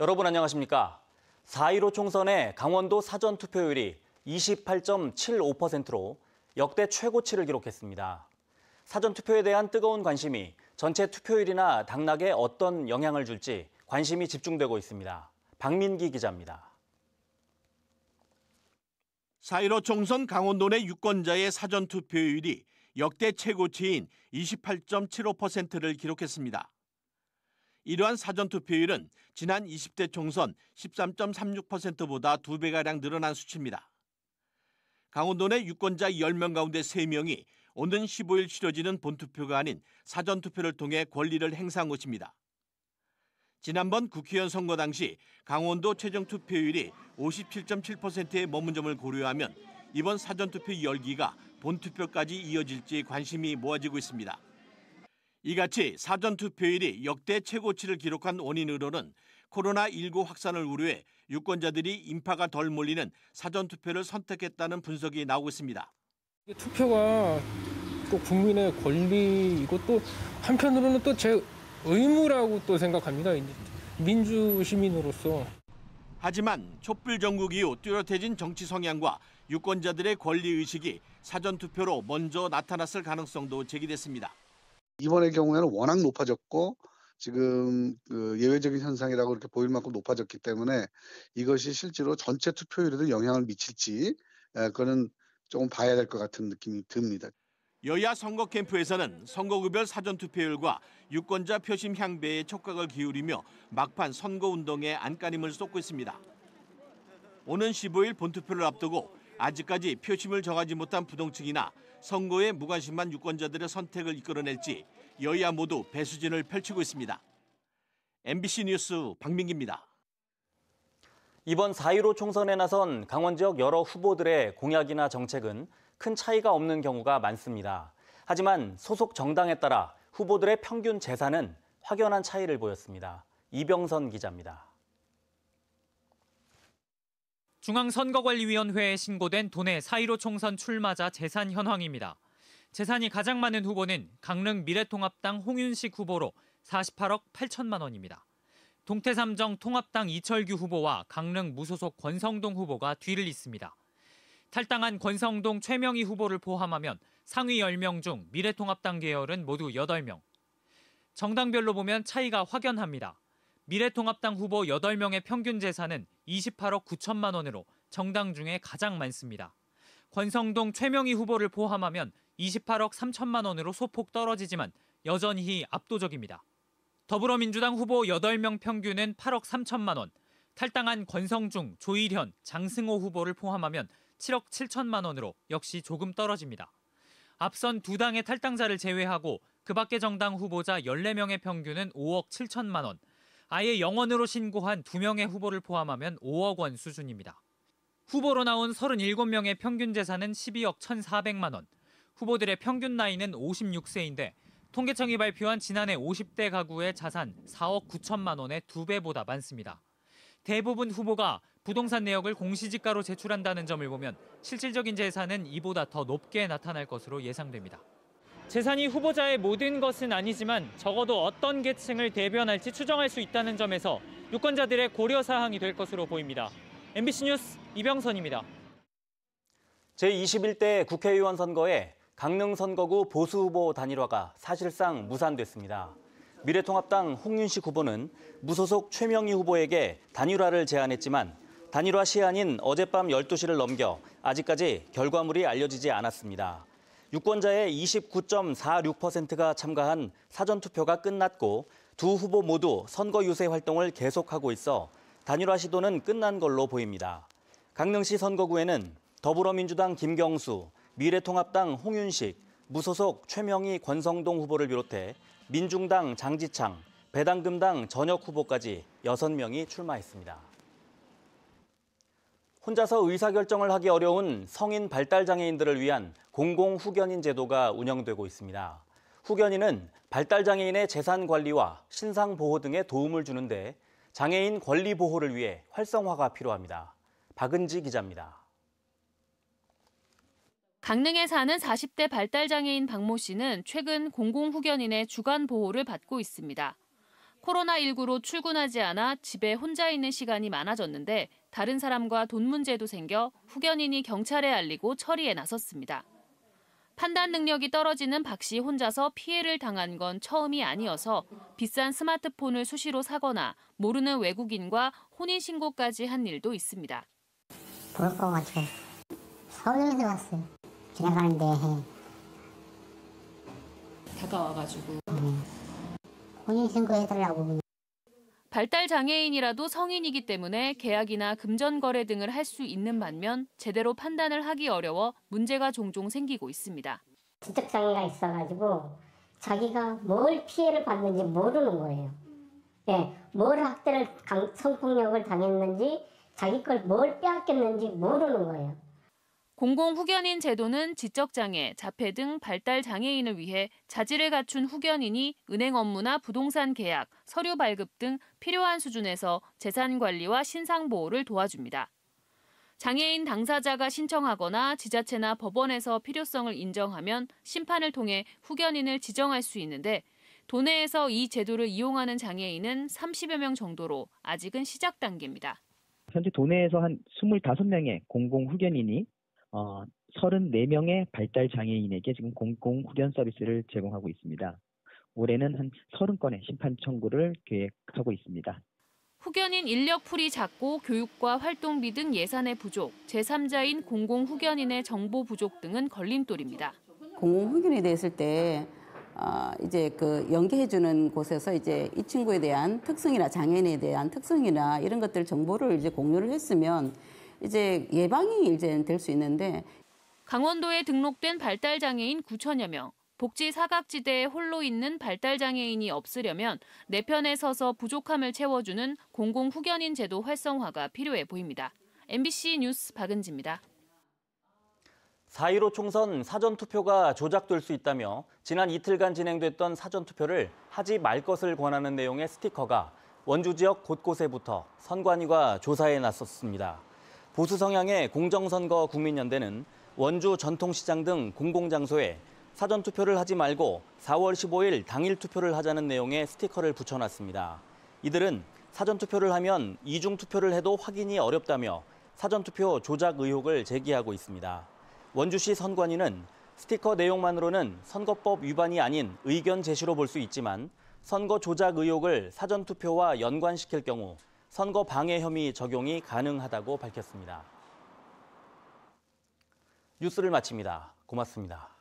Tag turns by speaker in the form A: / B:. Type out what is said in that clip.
A: 여러분 안녕하십니까? 4.15 총선의 강원도 사전투표율이 28.75%로 역대 최고치를 기록했습니다. 사전투표에 대한 뜨거운 관심이 전체 투표율이나 당락에 어떤 영향을 줄지 관심이 집중되고 있습니다. 박민기 기자입니다.
B: 4.15 총선 강원도 내 유권자의 사전투표율이 역대 최고치인 28.75%를 기록했습니다. 이러한 사전투표율은 지난 20대 총선 13.36%보다 2배가량 늘어난 수치입니다. 강원도 내 유권자 10명 가운데 3명이 오는 15일 치러지는 본투표가 아닌 사전투표를 통해 권리를 행사한 것입니다. 지난번 국회의원 선거 당시 강원도 최종 투표율이 57.7%에 머문 점을 고려하면 이번 사전투표 열기가 본투표까지 이어질지 관심이 모아지고 있습니다. 이같이 사전투표율이 역대 최고치를 기록한 원인으로는 코로나19 확산을 우려해 유권자들이 인파가 덜 몰리는 사전투표를 선택했다는 분석이 나오고 있습니다.
C: 투표가
B: 또 국민의 권리이고 또 한편으로는 또 제 의무라고 또 생각합니다. 민주 시민으로서. 하지만 촛불 정국 이후 뚜렷해진 정치 성향과 유권자들의 권리 의식이 사전투표로 먼저 나타났을 가능성도 제기됐습니다.
C: 이번의 경우에는 워낙 높아졌고 지금 그 예외적인 현상이라고 이렇게 보일 만큼 높아졌기 때문에 이것이 실제로 전체 투표율에도 영향을 미칠지 그거는 조금 봐야 될 것 같은 느낌이 듭니다.
B: 여야 선거 캠프에서는 선거구별 사전 투표율과 유권자 표심 향배에 촉각을 기울이며 막판 선거 운동에 안간힘을 쏟고 있습니다. 오는 15일 본투표를 앞두고 아직까지 표심을 정하지 못한 부동층이나 선거에 무관심한 유권자들의 선택을 이끌어낼지 여야 모두 배수진을 펼치고 있습니다. MBC 뉴스 박민기입니다. 이번 4.15 총선에
A: 나선 강원 지역 여러 후보들의 공약이나 정책은 큰 차이가 없는 경우가 많습니다. 하지만 소속 정당에 따라 후보들의 평균 재산은 확연한 차이를 보였습니다. 이병선 기자입니다.
C: 중앙선거관리위원회에 신고된 도내 사1 5 총선 출마자 재산 현황입니다. 재산이 가장 많은 후보는 강릉 미래통합당 홍윤식 후보로 48억 8천만 원입니다. 동태삼정 통합당 이철규 후보와 강릉 무소속 권성동 후보가 뒤를 잇습니다. 탈당한 권성동 최명희 후보를 포함하면 상위 10명 중 미래통합당 계열은 모두 8명. 정당별로 보면 차이가 확연합니다. 미래통합당 후보 8명의 평균 재산은 28억 9천만 원으로 정당 중에 가장 많습니다. 권성동 최명희 후보를 포함하면 28억 3천만 원으로 소폭 떨어지지만 여전히 압도적입니다. 더불어민주당 후보 8명 평균은 8억 3천만 원, 탈당한 권성중, 조일현, 장승호 후보를 포함하면 7억 7천만 원으로 역시 조금 떨어집니다. 앞선 두 당의 탈당자를 제외하고 그 밖의 정당 후보자 14명의 평균은 5억 7천만 원, 아예 영원으로 신고한 두명의 후보를 포함하면 5억 원 수준입니다. 후보로 나온 37명의 평균 재산은 12억 1,400만 원. 후보들의 평균 나이는 56세인데 통계청이 발표한 지난해 50대 가구의 자산 4억 9천만 원의 2배보다 많습니다. 대부분 후보가 부동산 내역을 공시지가로 제출한다는 점을 보면 실질적인 재산은 이보다 더 높게 나타날 것으로 예상됩니다. 재산이 후보자의 모든 것은 아니지만 적어도 어떤 계층을 대변할지 추정할 수 있다는 점에서 유권자들의 고려 사항이 될 것으로 보입니다. MBC 뉴스 이병선입니다.
A: 제21대 국회의원 선거에 강릉 선거구 보수 후보 단일화가 사실상 무산됐습니다. 미래통합당 홍윤식 후보는 무소속 최명희 후보에게 단일화를 제안했지만 단일화 시한인 어젯밤 12시를 넘겨 아직까지 결과물이 알려지지 않았습니다. 유권자의 29.46%가 참가한 사전투표가 끝났고 두 후보 모두 선거 유세 활동을 계속하고 있어 단일화 시도는 끝난 걸로 보입니다. 강릉시 선거구에는 더불어민주당 김경수, 미래통합당 홍윤식, 무소속 최명희 권성동 후보를 비롯해 민중당 장지창, 배당금당 전역 후보까지 6명이 출마했습니다. 혼자서 의사결정을 하기 어려운 성인 발달장애인들을 위한 공공후견인 제도가 운영되고 있습니다. 후견인은 발달장애인의 재산 관리와 신상 보호 등에 도움을 주는데 장애인 권리 보호를 위해 활성화가 필요합니다. 박은지 기자입니다.
D: 강릉에 사는 40대 발달장애인 박모 씨는 최근 공공후견인의 주간 보호를 받고 있습니다. 코로나19로 출근하지 않아 집에 혼자 있는 시간이 많아졌는데 다른 사람과 돈 문제도 생겨 후견인이 경찰에 알리고 처리에 나섰습니다. 판단 능력이 떨어지는 박 씨 혼자서 피해를 당한 건 처음이 아니어서 비싼 스마트폰을 수시로 사거나 모르는 외국인과 혼인신고까지 한 일도 있습니다.
C: 볼것 같아
D: 서울에서 왔어요. 지나가는데 다가와가지고 네. 혼인신고 해달라고 발달 장애인이라도 성인이기 때문에 계약이나 금전 거래 등을 할 수 있는 반면 제대로 판단을 하기 어려워 문제가 종종 생기고 있습니다. 지적
A: 장애가 있어가지고 자기가 뭘 피해를 받는지 모르는 거예요. 예, 뭘 학대를 성폭력을 당했는지 자기 걸 뭘 빼앗겼는지
D: 모르는 거예요. 공공후견인 제도는 지적장애, 자폐 등 발달 장애인을 위해 자질을 갖춘 후견인이 은행 업무나 부동산 계약, 서류 발급 등 필요한 수준에서 재산 관리와 신상 보호를 도와줍니다. 장애인 당사자가 신청하거나 지자체나 법원에서 필요성을 인정하면 심판을 통해 후견인을 지정할 수 있는데 도내에서 이 제도를 이용하는 장애인은 30여 명 정도로 아직은 시작 단계입니다.
C: 현재 도내에서 한 25명의 공공 후견인이 어, 34명의 발달 장애인에게 지금 공공 후견 서비스를 제공하고 있습니다. 올해는 한 30건의 심판 청구를 계획하고 있습니다.
D: 후견인 인력풀이 작고 교육과 활동비 등 예산의 부족, 제3자인 공공 후견인의 정보 부족 등은 걸림돌입니다. 공공 후견이 됐을 때 어, 이제 그 연계해주는 곳에서 이제 이 친구에 대한 특성이나 장애인에 대한 특성이나 이런 것들 정보를 이제 공유를 했으면 이제 예방이 이제 될 수 있는데 강원도에 등록된 발달 장애인 9천여 명. 복지 사각지대에 홀로 있는 발달 장애인이 없으려면 내 편에 서서 부족함을 채워주는 공공 후견인 제도 활성화가 필요해 보입니다. MBC 뉴스 박은지입니다.
A: 4.15 총선 사전투표가 조작될 수 있다며 지난 이틀간 진행됐던 사전투표를 하지 말 것을 권하는 내용의 스티커가 원주 지역 곳곳에부터 선관위가 조사에 나섰습니다. 보수 성향의 공정선거 국민연대는 원주 전통시장 등 공공장소에 사전 투표를 하지 말고 4월 15일 당일 투표를 하자는 내용의 스티커를 붙여놨습니다. 이들은 사전 투표를 하면 이중 투표를 해도 확인이 어렵다며 사전 투표 조작 의혹을 제기하고 있습니다. 원주시 선관위는 스티커 내용만으로는 선거법 위반이 아닌 의견 제시로 볼 수 있지만 선거 조작 의혹을 사전 투표와 연관시킬 경우 선거 방해 혐의 적용이 가능하다고 밝혔습니다. 뉴스를 마칩니다. 고맙습니다.